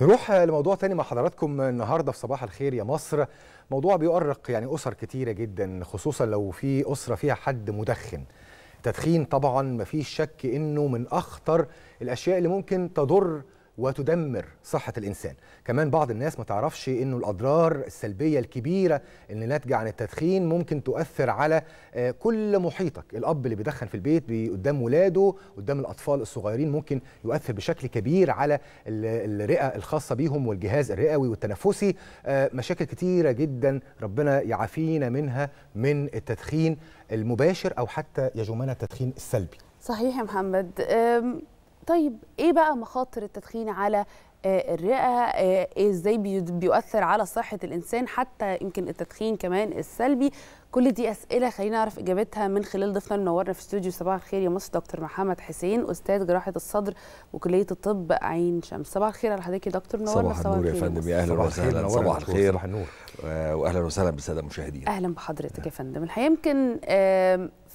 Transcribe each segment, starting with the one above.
نروح لموضوع تاني مع حضراتكم النهارده في صباح الخير يا مصر موضوع بيؤرق يعني اسر كتيره جدا خصوصا لو في اسره فيها حد مدخن التدخين طبعا مفيش شك انه من اخطر الاشياء اللي ممكن تضر وتدمر صحة الإنسان كمان بعض الناس ما تعرفش أنه الأضرار السلبية الكبيرة اللي ناتجة عن التدخين ممكن تؤثر على آه، كل محيطك الأب اللي بيدخن في البيت قدام ولاده قدام الأطفال الصغيرين ممكن يؤثر بشكل كبير على الرئة الخاصة بيهم والجهاز الرئوي والتنفسي آه، مشاكل كتيرة جدا ربنا يعافينا منها من التدخين المباشر أو حتى يجمعنا التدخين السلبي صحيح يا محمد طيب ايه بقى مخاطر التدخين على آه، الرئه آه، إيه ازاي بيؤثر على صحه الانسان حتى يمكن التدخين كمان السلبي كل دي اسئله خلينا نعرف اجابتها من خلال ضيفنا المنورنا في استوديو صباح الخير يا مصر دكتور محمد حسين استاذ جراحه الصدر وكليه الطب عين شمس صباح الخير على حضرتك يا دكتور منورنا صباح النور يا فندم يا اهلا وسهلا صباح الخير صباح النور آه، واهلا وسهلا بالساده المشاهدين اهلا بحضرتك يا فندم الحقيقه يمكن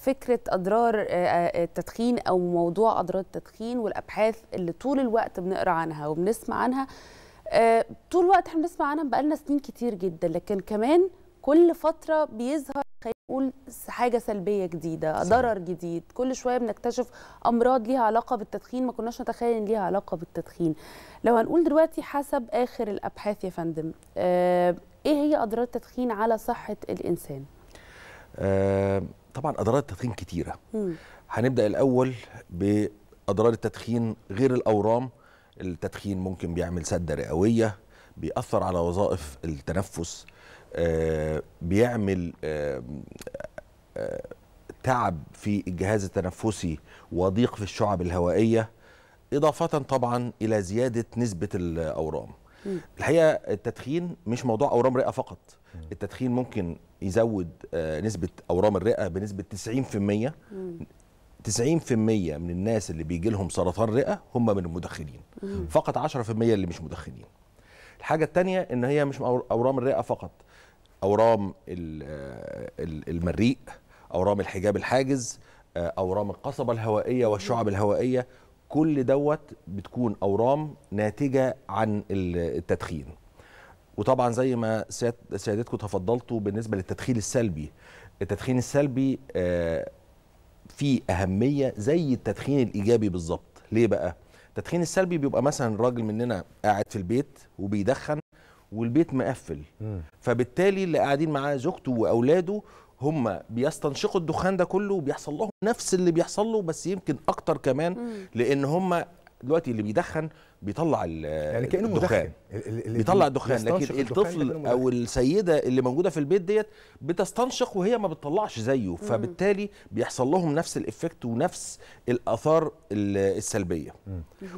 فكره اضرار آه، آه، التدخين او موضوع اضرار التدخين والابحاث اللي طول الوقت بنقرا عنها وبنسمع عنها آه، طول الوقت احنا بنسمع عنها بقالنا سنين كتير جدا لكن كمان كل فتره بيظهر خلينا نقول حاجه سلبيه جديده ضرر جديد كل شويه بنكتشف امراض ليها علاقه بالتدخين ما كناش نتخيل ان ليها علاقه بالتدخين لو هنقول دلوقتي حسب اخر الابحاث يا فندم ايه هي اضرار التدخين على صحه الانسان آه طبعا اضرار التدخين كتيره هنبدا الاول باضرار التدخين غير الاورام التدخين ممكن بيعمل سده رئويه بيأثر على وظائف التنفس آه بيعمل آه آه تعب في الجهاز التنفسي وضيق في الشعب الهوائيه اضافه طبعا الى زياده نسبه الاورام م. الحقيقه التدخين مش موضوع اورام رئه فقط التدخين ممكن يزود آه، نسبه اورام الرئه بنسبه 90% 90% من الناس اللي بيجي لهم سرطان رئه هم من المدخنين فقط 10% اللي مش مدخنين الحاجه الثانيه ان هي مش اورام الرئه فقط اورام آه، المريء اورام الحجاب الحاجز آه، اورام القصبه الهوائيه والشعب الهوائيه كل دوت بتكون اورام ناتجه عن التدخين وطبعا زي ما سيادتكم تفضلتوا بالنسبه للتدخين السلبي التدخين السلبي آه، فيه اهميه زي التدخين الايجابي بالظبط ليه بقى التدخين السلبي بيبقى مثلا راجل مننا قاعد في البيت وبيدخن والبيت مقفل فبالتالي اللي قاعدين معاه زوجته واولاده هم بيستنشقوا الدخان ده كله وبيحصل لهم نفس اللي بيحصل له بس يمكن اكتر كمان لان هم دلوقتي اللي بيدخن بيطلع يعني كانه الدخان مدخن. بيطلع الدخان لكن الطفل او السيده اللي موجوده في البيت ديت بتستنشق وهي ما بتطلعش زيه فبالتالي بيحصل لهم نفس الافكت ونفس الاثار السلبيه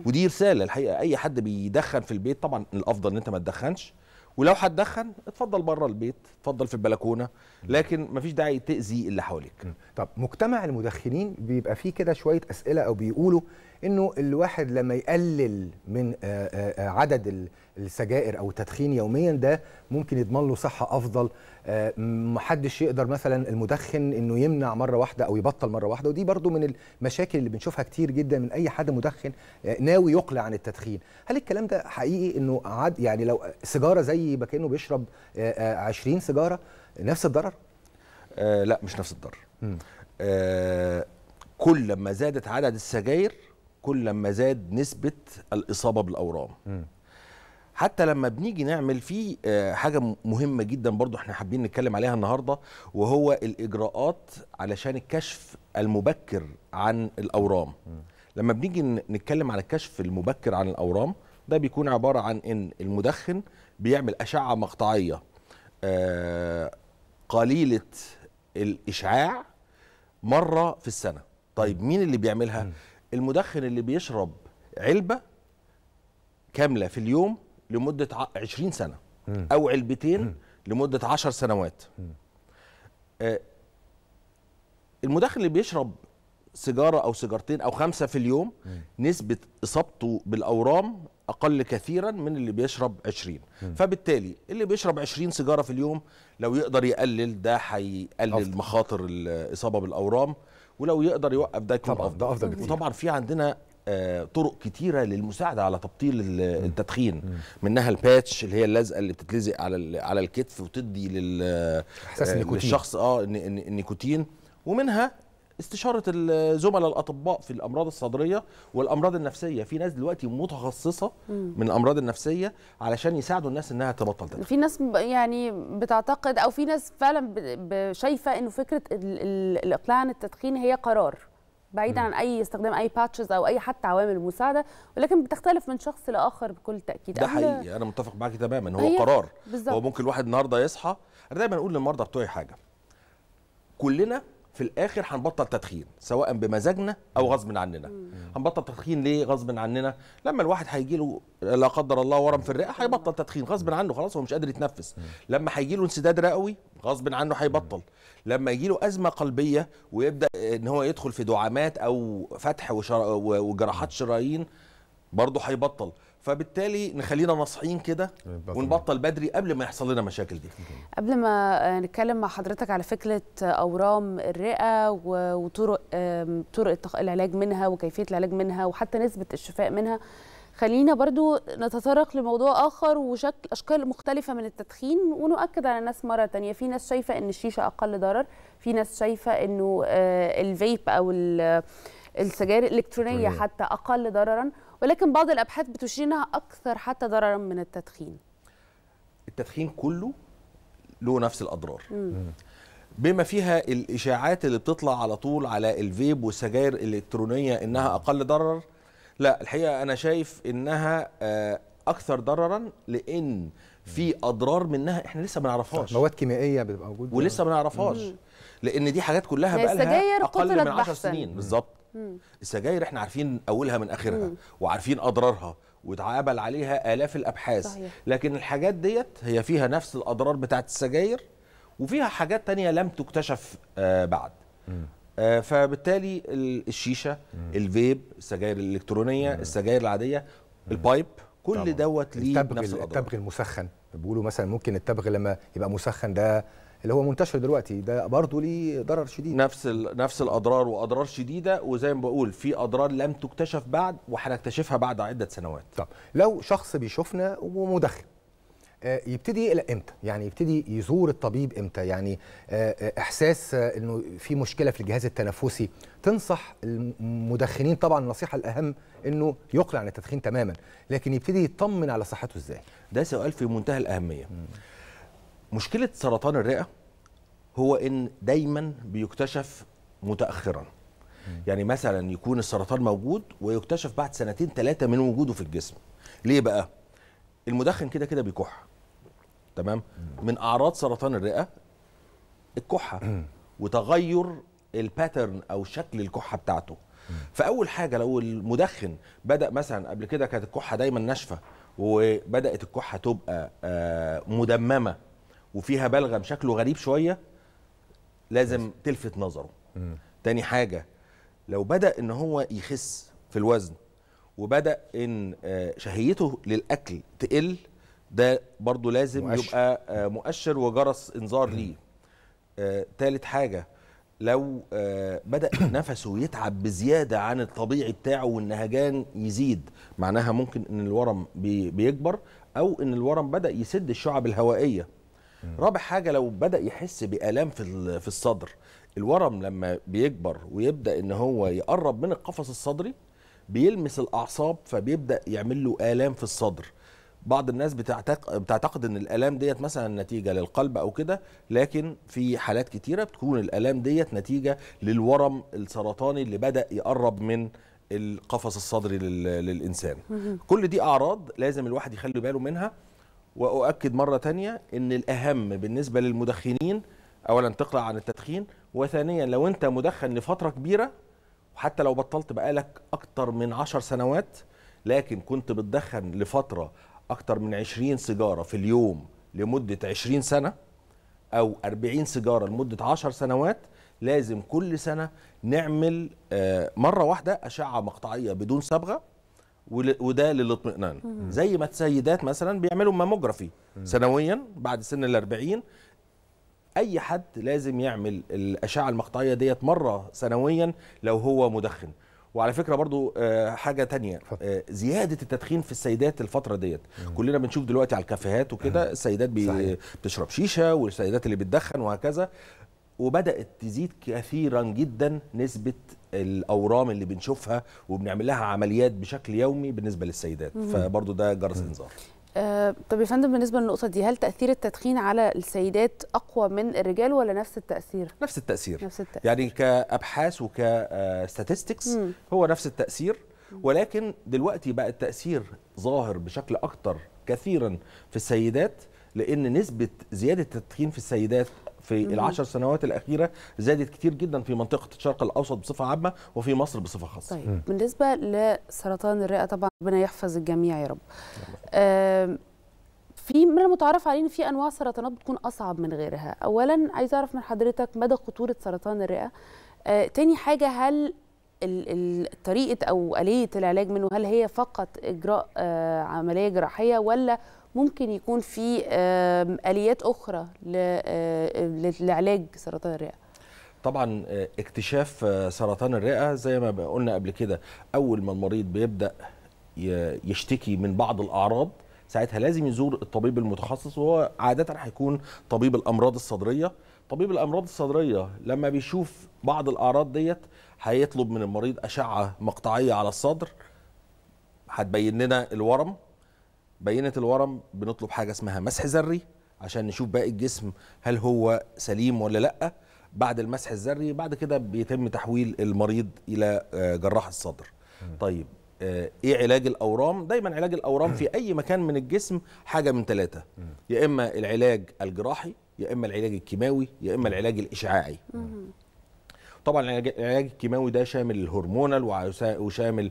ودي رساله الحقيقه اي حد بيدخن في البيت طبعا الافضل ان انت ما تدخنش ولو هتدخن اتفضل بره البيت اتفضل في البلكونه لكن مفيش داعي تاذي اللي حواليك طب مجتمع المدخنين بيبقى فيه كده شويه اسئله او بيقولوا انه الواحد لما يقلل من آه، آه، آه، عدد السجائر او التدخين يوميا ده ممكن يضمن له صحه افضل محدش يقدر مثلا المدخن انه يمنع مره واحده او يبطل مره واحده ودي برضو من المشاكل اللي بنشوفها كتير جدا من اي حد مدخن ناوي يقلع عن التدخين هل الكلام ده حقيقي انه عاد يعني لو سيجاره زي ما كانه بيشرب 20 سيجاره نفس الضرر آه لا مش نفس الضرر آه كل ما زادت عدد السجاير كل لما زاد نسبه الاصابه بالاورام م. حتى لما بنيجي نعمل في آه، حاجه مهمه جدا برضو احنا حابين نتكلم عليها النهارده وهو الاجراءات علشان الكشف المبكر عن الاورام م. لما بنيجي نتكلم على الكشف المبكر عن الاورام ده بيكون عباره عن ان المدخن بيعمل اشعه مقطعيه آه، قليله الاشعاع مره في السنه طيب مين اللي بيعملها م. المدخن اللي بيشرب علبه كامله في اليوم لمده 20 سنه مم. او علبتين مم. لمده 10 سنوات آه المدخن اللي بيشرب سيجاره او سيجارتين او خمسه في اليوم مم. نسبه اصابته بالاورام اقل كثيرا من اللي بيشرب 20 مم. فبالتالي اللي بيشرب 20 سيجاره في اليوم لو يقدر يقلل ده هيقلل مخاطر الاصابه بالاورام ولو يقدر يوقف ده يكون طبعا ده افضل وطبعا في عندنا آه، طرق كتيره للمساعده على تبطيل التدخين منها الباتش اللي هي اللزقه اللي بتتلزق على على الكتف وتدي لل احساس النيكوتين للشخص اه النيكوتين ومنها استشاره الزملاء الاطباء في الامراض الصدريه والامراض النفسيه في ناس دلوقتي متخصصه من الامراض النفسيه علشان يساعدوا الناس انها تبطل تدخل في ناس يعني بتعتقد او في ناس فعلا شايفه انه فكره الاقلاع عن التدخين هي قرار بعيدا عن اي استخدام اي باتشز او اي حتى عوامل مساعده ولكن بتختلف من شخص لاخر بكل تاكيد ده حقيقي انا متفق معاك تماما هو قرار بالزبط. هو ممكن الواحد النهارده يصحى انا دايما اقول للمرضى بتوعي حاجه كلنا في الاخر هنبطل تدخين سواء بمزاجنا او غصب عننا هنبطل تدخين ليه غصب عننا لما الواحد هيجي له لا قدر الله ورم في الرئه هيبطل تدخين غصب عنه خلاص هو مش قادر يتنفس لما هيجي له انسداد رئوي غصب عنه هيبطل لما يجي له ازمه قلبيه ويبدا ان هو يدخل في دعامات او فتح وجراحات شرايين برضه هيبطل فبالتالي نخلينا ناصحين كده ونبطل بدري قبل ما يحصل لنا مشاكل دي قبل ما آه، نتكلم مع حضرتك على فكره اورام الرئه وطرق طرق العلاج منها وكيفيه العلاج منها وحتى نسبه الشفاء منها خلينا برضو نتطرق لموضوع آخر وشكل أشكال مختلفة من التدخين ونؤكد على ناس مرة تانية في ناس شايفة أن الشيشة أقل ضرر في ناس شايفة أنه آه، الفيب أو السجاير الإلكترونية حتى أقل ضررا ولكن بعض الابحاث بتشير انها اكثر حتى ضررا من التدخين التدخين كله له نفس الاضرار مم. بما فيها الاشاعات اللي بتطلع على طول على الفيب والسجاير الالكترونيه انها اقل ضرر لا الحقيقه انا شايف انها آه، اكثر ضررا لان في اضرار منها احنا لسه ما نعرفهاش مواد كيميائيه بتبقى موجوده ولسه ما نعرفهاش لان دي حاجات كلها يعني بقى لها اقل من 10 سنين بالظبط السجاير احنا عارفين اولها من اخرها وعارفين اضرارها واتعمل عليها الاف الابحاث صحيح. لكن الحاجات ديت هي فيها نفس الاضرار بتاعه السجاير وفيها حاجات تانية لم تكتشف آه بعد آه فبالتالي الشيشه الفيب السجاير الالكترونيه السجاير العاديه البايب كل دوت ليه نفس الاضرار التبغ المسخن بيقولوا مثلا ممكن التبغ لما يبقى مسخن ده اللي هو منتشر دلوقتي ده برضه ليه ضرر شديد نفس نفس الاضرار واضرار شديده وزي ما بقول في اضرار لم تكتشف بعد وهنكتشفها بعد عده سنوات طب لو شخص بيشوفنا ومدخن آه، يبتدي يقلق امتى يعني يبتدي يزور الطبيب امتى يعني آه، آه، احساس انه في مشكله في الجهاز التنفسي تنصح المدخنين طبعا النصيحه الاهم انه يقلع عن التدخين تماما لكن يبتدي يطمن على صحته ازاي ده سؤال في منتهى الاهميه م. مشكله سرطان الرئه هو ان دايما بيكتشف متاخرا يعني مثلا يكون السرطان موجود ويكتشف بعد سنتين ثلاثه من وجوده في الجسم ليه بقى المدخن كده كده بيكح تمام من اعراض سرطان الرئه الكحه وتغير الباترن او شكل الكحه بتاعته فاول حاجه لو المدخن بدا مثلا قبل كده كانت الكحه دايما ناشفه وبدات الكحه تبقى آه، مدممه وفيها بلغه بشكله غريب شويه لازم تلفت نظره تاني حاجه لو بدا ان هو يخس في الوزن وبدا ان آه، شهيته للاكل تقل ده برضو لازم مؤشر. يبقى آه، مؤشر وجرس انذار ليه آه، تالت حاجه لو بدا نفسه يتعب بزياده عن الطبيعي بتاعه والنهجان يزيد معناها ممكن ان الورم بيكبر او ان الورم بدا يسد الشعب الهوائيه رابع حاجه لو بدا يحس بالام في في الصدر الورم لما بيكبر ويبدا ان هو يقرب من القفص الصدري بيلمس الاعصاب فبيبدا يعمل له الام في الصدر بعض الناس بتعتقد, بتعتقد ان الالام ديت مثلا نتيجه للقلب او كده لكن في حالات كتيره بتكون الالام ديت نتيجه للورم السرطاني اللي بدا يقرب من القفص الصدري للانسان كل دي اعراض لازم الواحد يخلي باله منها واؤكد مره ثانيه ان الاهم بالنسبه للمدخنين اولا تقلع عن التدخين وثانيا لو انت مدخن لفتره كبيره وحتى لو بطلت بقالك اكتر من عشر سنوات لكن كنت بتدخن لفتره اكتر من 20 سيجاره في اليوم لمده 20 سنه او 40 سيجاره لمده 10 سنوات لازم كل سنه نعمل آه، مره واحده اشعه مقطعيه بدون صبغه وده للاطمئنان زي ما السيدات مثلا بيعملوا ماموجرافي سنويا بعد سن ال اي حد لازم يعمل الاشعه المقطعيه ديت مره سنويا لو هو مدخن وعلى فكره برضو آه، حاجه تانية آه، زياده التدخين في السيدات الفتره ديت كلنا بنشوف دلوقتي على الكافيهات وكده السيدات بتشرب شيشه والسيدات اللي بتدخن وهكذا وبدات تزيد كثيرا جدا نسبه الاورام اللي بنشوفها وبنعمل لها عمليات بشكل يومي بالنسبه للسيدات فبرضه ده جرس انذار آه، طب يا فندم بالنسبه للنقطه دي هل تاثير التدخين على السيدات اقوى من الرجال ولا نفس التاثير نفس التاثير, نفس التأثير. يعني كابحاث وكستاتستكس آه، هو نفس التاثير ولكن دلوقتي بقى التاثير ظاهر بشكل اكتر كثيرا في السيدات لان نسبه زياده التدخين في السيدات في العشر سنوات الاخيره زادت كتير جدا في منطقه الشرق الاوسط بصفه عامه وفي مصر بصفه خاصه طيب مم. بالنسبه لسرطان الرئه طبعا ربنا يحفظ الجميع يا رب في من المتعارف عليه ان في انواع سرطانات بتكون اصعب من غيرها اولا عايز اعرف من حضرتك مدى خطوره سرطان الرئه آه تاني حاجه هل طريقه او اليه العلاج منه هل هي فقط اجراء آه عمليه جراحيه ولا ممكن يكون في اليات اخرى آه، لعلاج سرطان الرئه طبعا آه، اكتشاف آه، سرطان الرئه زي ما قلنا قبل كده اول ما المريض بيبدا يشتكي من بعض الاعراض ساعتها لازم يزور الطبيب المتخصص وهو عاده هيكون طبيب الامراض الصدريه طبيب الامراض الصدريه لما بيشوف بعض الاعراض ديت هيطلب من المريض اشعه مقطعيه على الصدر هتبين لنا الورم بينه الورم بنطلب حاجه اسمها مسح ذري عشان نشوف باقي الجسم هل هو سليم ولا لا بعد المسح الذري بعد كده بيتم تحويل المريض الى آه، جراح الصدر طيب آه، ايه علاج الاورام دايما علاج الاورام في اي مكان من الجسم حاجه من ثلاثه يا اما العلاج الجراحي يا اما العلاج الكيماوي يا اما العلاج الاشعاعي طبعا العلاج الكيماوي ده شامل الهرمونال وشامل آه،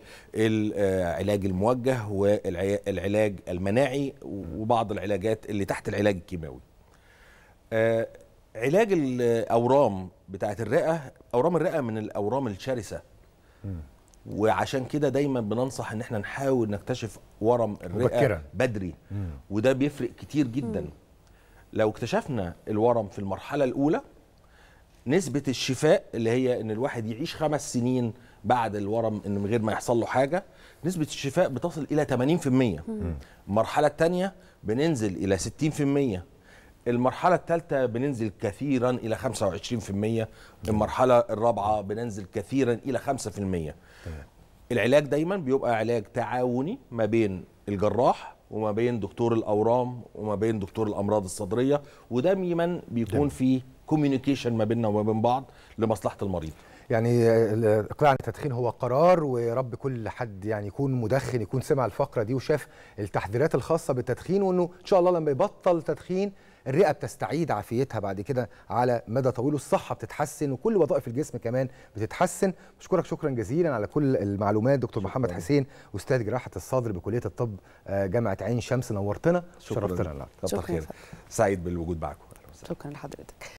العلاج الموجه والعلاج المناعي وبعض العلاجات اللي تحت العلاج الكيماوي آه، علاج الاورام بتاعه الرئه اورام الرئه من الاورام الشرسه وعشان كده دايما بننصح ان احنا نحاول نكتشف ورم الرئه مبكرة. بدري مم. وده بيفرق كتير جدا مم. لو اكتشفنا الورم في المرحله الاولى نسبه الشفاء اللي هي ان الواحد يعيش خمس سنين بعد الورم ان من غير ما يحصل له حاجه نسبه الشفاء بتصل الى 80% المرحله الثانيه بننزل الى 60% المرحلة الثالثة بننزل كثيرا إلى 25% المرحلة الرابعة بننزل كثيرا إلى 5% العلاج دايما بيبقى علاج تعاوني ما بين الجراح وما بين دكتور الأورام وما بين دكتور الأمراض الصدرية ودايما بيكون في كوميونيكيشن ما بيننا وما بين بعض لمصلحه المريض يعني الاقلاع آه، عن التدخين هو قرار ورب كل حد يعني يكون مدخن يكون سمع الفقره دي وشاف التحذيرات الخاصه بالتدخين وانه ان شاء الله لما يبطل تدخين الرئه بتستعيد عافيتها بعد كده على مدى طويل والصحه بتتحسن وكل وظائف الجسم كمان بتتحسن بشكرك شكرا جزيلا على كل المعلومات دكتور شكرا. محمد حسين استاذ جراحه الصدر بكليه الطب آه، جامعه عين شمس نورتنا شرفتنا شكرا, شكرا. سعيد بالوجود معكم شكرا لحضرتك